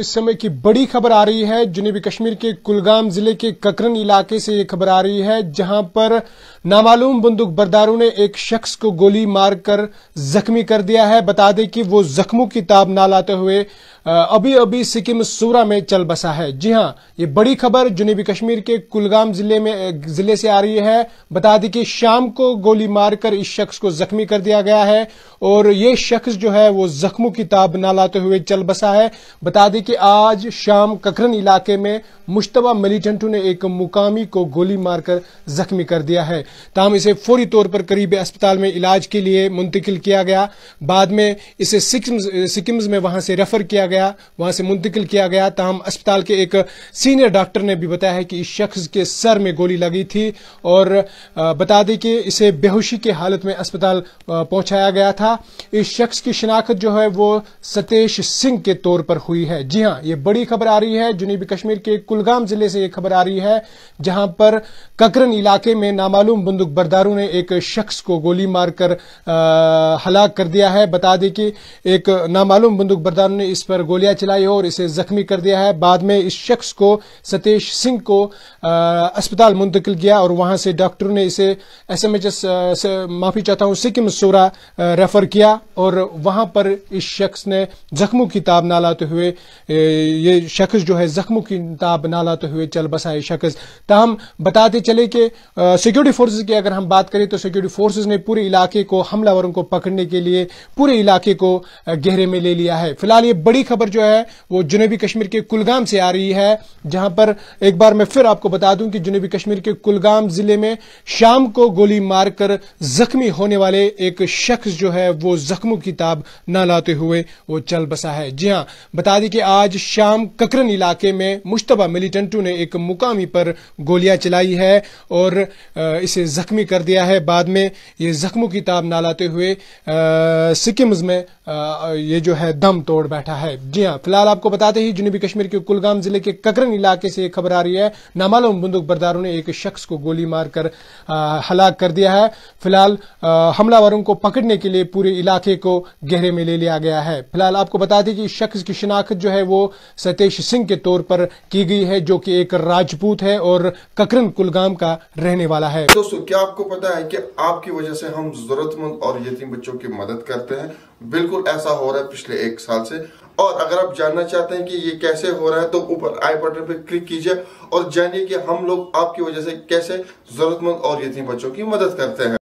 इस समय की बड़ी खबर आ रही है जुनूबी कश्मीर के कुलगाम जिले के ककरन इलाके से ये खबर आ रही है जहां पर नामालूम बंदूक बरदारों ने एक शख्स को गोली मारकर जख्मी कर दिया है बता दें कि वो जख्मों की ताब ना लाते हुए अभी अभी सिक्किम सूरा में चल बसा है जी हाँ ये बड़ी खबर जुनूबी कश्मीर के कुलगाम जिले में जिले से आ रही है बता दी कि शाम को गोली मारकर इस शख्स को जख्मी कर दिया गया है और ये शख्स जो है वो जख्मों की ताब ना लाते हुए चल बसा है बता दी कि आज शाम ककरन इलाके में मुश्तबा मिलिटेंटू ने एक मुकामी को गोली मारकर जख्मी कर दिया है ताम इसे फौरी तौर पर करीबी अस्पताल में इलाज के लिए मुंतकिल किया गया बाद में इसे सिक्किम्स में वहां से रेफर किया गया वहां से मुंतकिल किया गया तहम अस्पताल के एक सीनियर डॉक्टर ने भी बताया है कि इस शख्स के सर में गोली लगी थी और बता दें कि इसे बेहोशी की हालत में अस्पताल पहुंचाया गया था इस शख्स की शिनाख्त जो है वो सतेश सिंह के तौर पर हुई है जी हाँ ये बड़ी खबर आ रही है जुनूबी कश्मीर के कुलगाम जिले से यह खबर आ रही है जहां पर ककरन इलाके में नामालूम बंदूक बरदारों ने एक शख्स को गोली मारकर हलाक कर दिया है बता दें कि एक नामालूम बंदूक बरदारों ने इस पर पर गोलियां चलाई और इसे जख्मी कर दिया है बाद में इस शख्स को सतीश सिंह को आ, अस्पताल मुंतकिल किया और वहां से डॉक्टर ने इसे एस एम एच एस से माफी चाहता हूं सिक्किम सोरा रेफर किया और वहां पर इस शख्स ने जख्मों की ताब ना लाते हुए ये शख्स जो है जख्मों की ताब ना लाते हुए चल बसा ये शख्स तहम बताते चले कि सिक्योरिटी फोर्सेज की अगर हम बात करें तो सिक्योरिटी फोर्सेज ने पूरे इलाके को हमलावरों को पकड़ने के लिए पूरे इलाके को गहरे में ले लिया है फिलहाल ये बड़ी खबर जो है वो जुनूबी कश्मीर के कुलगाम से आ रही है जहां पर एक बार मैं फिर आपको बता दूं कि जुनूबी कश्मीर के कुलगाम जिले में शाम को गोली मारकर जख्मी होने वाले एक शख्स जो है वो जख्मों की ताब न लाते हुए वो चल बसा है जी हाँ बता दें कि आज शाम ककरन इलाके में मुश्तबा मिलिटेंटू ने एक मुकामी पर गोलियां चलाई है और इसे जख्मी कर दिया है बाद में ये जख्मों की ताब न लाते हुए सिक्किम में ये जो है दम तोड़ बैठा है जी हाँ फिलहाल आपको बताते ही जुनूबी कश्मीर के कुलगाम जिले के ककरन इलाके से एक खबर आ रही है नामालूम बंदूकबरदारों ने एक शख्स को गोली मारकर हलाक कर दिया है फिलहाल हमलावरों को पकड़ने के लिए पूरे इलाके को गहरे में ले लिया गया है फिलहाल आपको बता दें कि इस शख्स की शिनाख्त जो है वो सतेश सिंह के तौर पर की गई है जो कि एक राजपूत है और ककरन कुलगाम का रहने वाला है दोस्तों क्या आपको पता है कि आपकी वजह से हम जरूरतमंद और यतीम बच्चों की मदद करते हैं बिल्कुल ऐसा हो रहा है पिछले एक साल से और अगर आप जानना चाहते हैं कि ये कैसे हो रहा है तो ऊपर आई बटन पर क्लिक कीजिए और जानिए कि हम लोग आपकी वजह से कैसे जरूरतमंद और यतीम बच्चों की मदद करते हैं